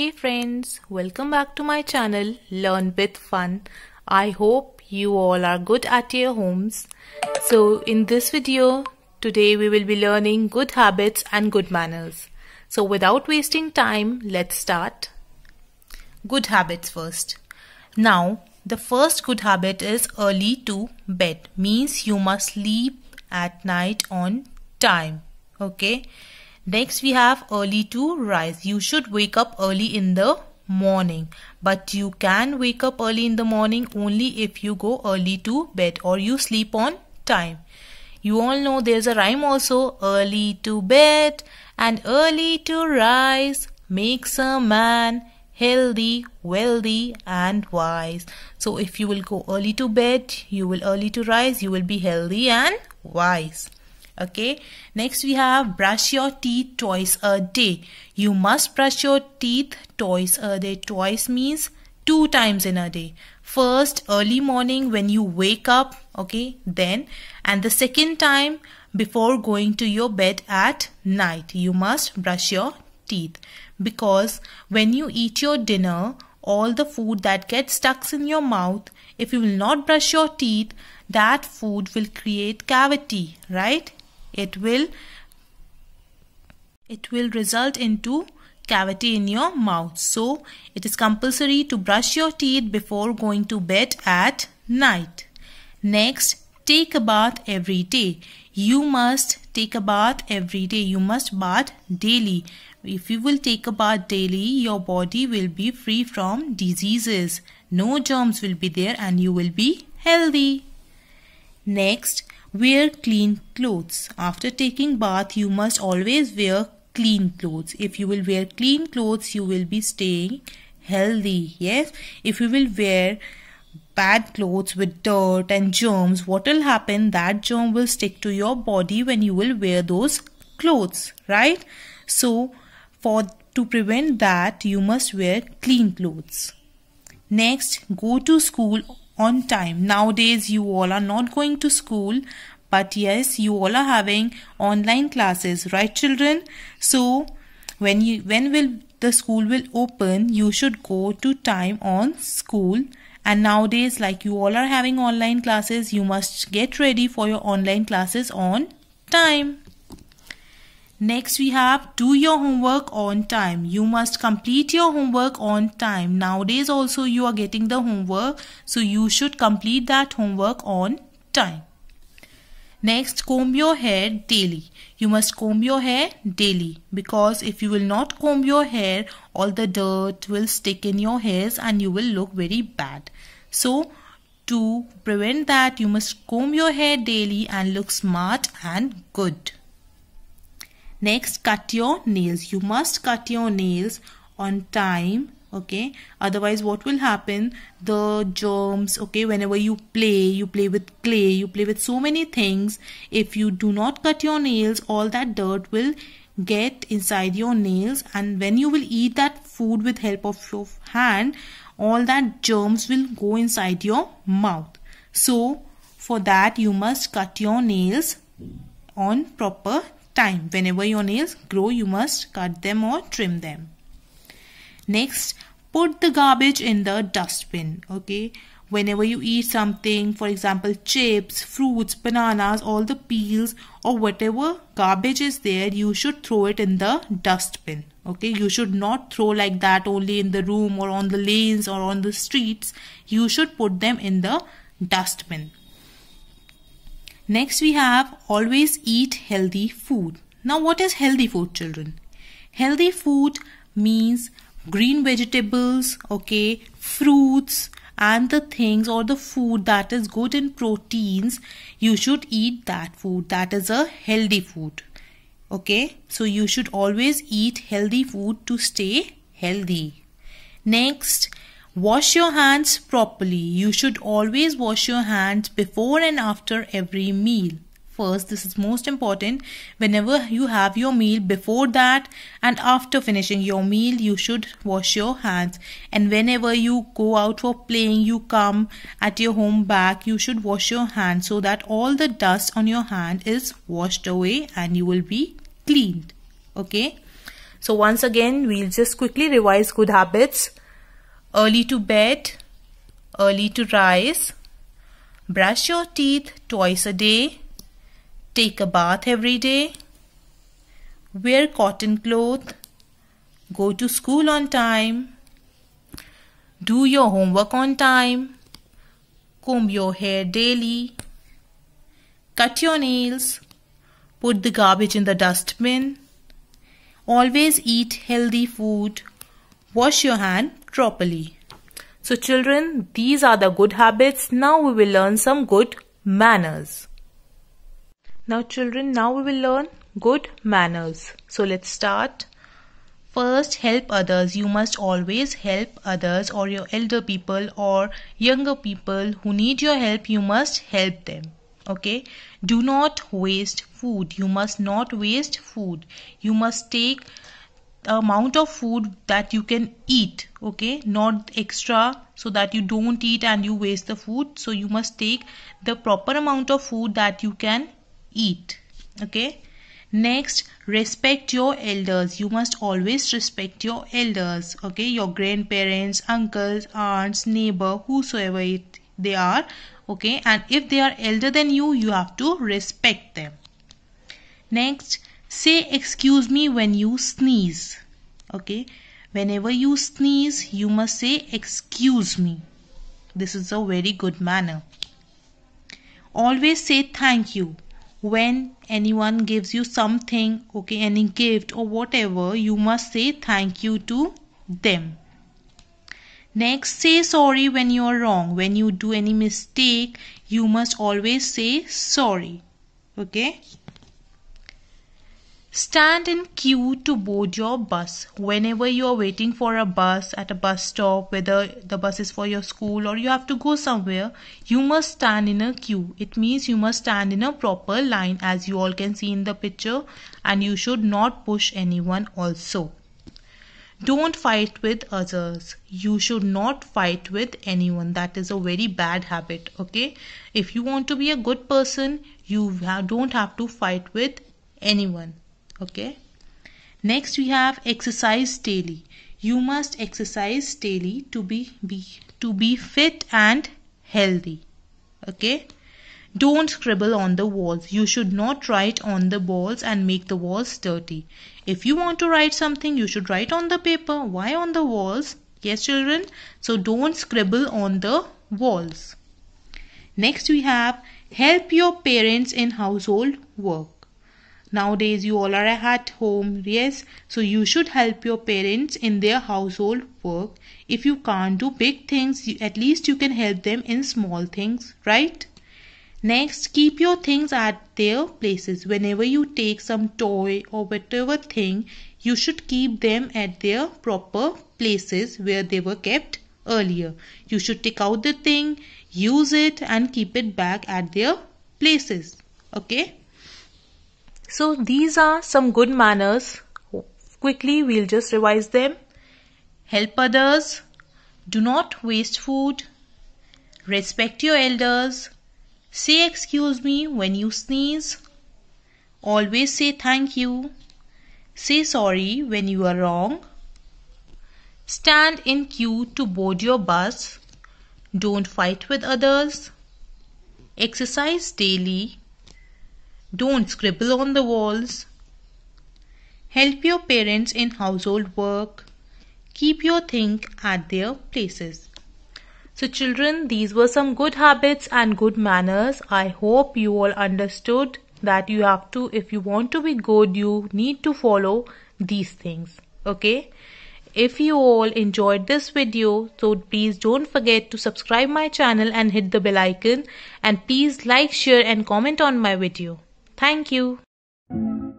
Hey friends, welcome back to my channel Learn with Fun. I hope you all are good at your homes. So in this video, today we will be learning good habits and good manners. So without wasting time, let's start. Good habits first. Now, the first good habit is early to bed means you must sleep at night on time. Okay. Next we have early to rise. You should wake up early in the morning but you can wake up early in the morning only if you go early to bed or you sleep on time. You all know there's a rhyme also early to bed and early to rise makes a man healthy, wealthy and wise. So if you will go early to bed, you will early to rise, you will be healthy and wise. Okay. Next we have brush your teeth twice a day. You must brush your teeth twice a day. Twice means two times in a day. First early morning when you wake up. Okay. Then and the second time before going to your bed at night. You must brush your teeth because when you eat your dinner all the food that gets stuck in your mouth if you will not brush your teeth that food will create cavity right it will it will result into cavity in your mouth. So it is compulsory to brush your teeth before going to bed at night. Next, take a bath every day. You must take a bath every day. You must bath daily. If you will take a bath daily, your body will be free from diseases. No germs will be there and you will be healthy. Next, Wear clean clothes. After taking bath, you must always wear clean clothes. If you will wear clean clothes, you will be staying healthy. Yes, if you will wear bad clothes with dirt and germs, what will happen? That germ will stick to your body when you will wear those clothes, right? So, for to prevent that, you must wear clean clothes. Next, go to school on time. Nowadays, you all are not going to school, but yes, you all are having online classes, right children? So, when you, when will the school will open, you should go to time on school. And nowadays, like you all are having online classes, you must get ready for your online classes on time. Next we have do your homework on time. You must complete your homework on time. Nowadays also you are getting the homework so you should complete that homework on time. Next comb your hair daily. You must comb your hair daily because if you will not comb your hair all the dirt will stick in your hairs and you will look very bad. So to prevent that you must comb your hair daily and look smart and good. Next, cut your nails. You must cut your nails on time okay otherwise what will happen the germs okay whenever you play you play with clay you play with so many things if you do not cut your nails all that dirt will get inside your nails and when you will eat that food with help of your hand all that germs will go inside your mouth so for that you must cut your nails on proper time. Whenever your nails grow, you must cut them or trim them. Next, put the garbage in the dustbin. Okay. Whenever you eat something, for example, chips, fruits, bananas, all the peels or whatever garbage is there, you should throw it in the dustbin. Okay. You should not throw like that only in the room or on the lanes or on the streets. You should put them in the dustbin. Next we have always eat healthy food. Now what is healthy food children? Healthy food means green vegetables, okay, fruits and the things or the food that is good in proteins. You should eat that food. That is a healthy food. Okay, so you should always eat healthy food to stay healthy. Next, Wash your hands properly. You should always wash your hands before and after every meal. First, this is most important. Whenever you have your meal, before that and after finishing your meal, you should wash your hands. And whenever you go out for playing, you come at your home back, you should wash your hands so that all the dust on your hand is washed away and you will be cleaned. Okay. So once again, we'll just quickly revise good habits early to bed, early to rise, brush your teeth twice a day, take a bath every day, wear cotton cloth, go to school on time, do your homework on time, comb your hair daily, cut your nails, put the garbage in the dustbin, always eat healthy food, Wash your hand properly. So children, these are the good habits. Now we will learn some good manners. Now children, now we will learn good manners. So let's start. First, help others. You must always help others or your elder people or younger people who need your help. You must help them. Okay. Do not waste food. You must not waste food. You must take amount of food that you can eat okay not extra so that you don't eat and you waste the food so you must take the proper amount of food that you can eat okay next respect your elders you must always respect your elders okay your grandparents uncles aunts neighbor whosoever it, they are okay and if they are elder than you you have to respect them next say excuse me when you sneeze okay whenever you sneeze you must say excuse me this is a very good manner always say thank you when anyone gives you something okay any gift or whatever you must say thank you to them next say sorry when you are wrong when you do any mistake you must always say sorry okay Stand in queue to board your bus whenever you are waiting for a bus at a bus stop, whether the bus is for your school or you have to go somewhere. You must stand in a queue. It means you must stand in a proper line as you all can see in the picture and you should not push anyone also. Don't fight with others. You should not fight with anyone. That is a very bad habit. Okay. If you want to be a good person, you don't have to fight with anyone okay next we have exercise daily you must exercise daily to be, be to be fit and healthy okay don't scribble on the walls you should not write on the walls and make the walls dirty if you want to write something you should write on the paper why on the walls yes children so don't scribble on the walls next we have help your parents in household work Nowadays, you all are at home, yes? So, you should help your parents in their household work. If you can't do big things, at least you can help them in small things, right? Next, keep your things at their places. Whenever you take some toy or whatever thing, you should keep them at their proper places where they were kept earlier. You should take out the thing, use it, and keep it back at their places. Okay? So these are some good manners. Quickly, we'll just revise them. Help others. Do not waste food. Respect your elders. Say excuse me when you sneeze. Always say thank you. Say sorry when you are wrong. Stand in queue to board your bus. Don't fight with others. Exercise daily. Don't scribble on the walls. Help your parents in household work. Keep your things at their places. So, children, these were some good habits and good manners. I hope you all understood that you have to, if you want to be good, you need to follow these things. Okay. If you all enjoyed this video, so please don't forget to subscribe my channel and hit the bell icon and please like, share and comment on my video. Thank you.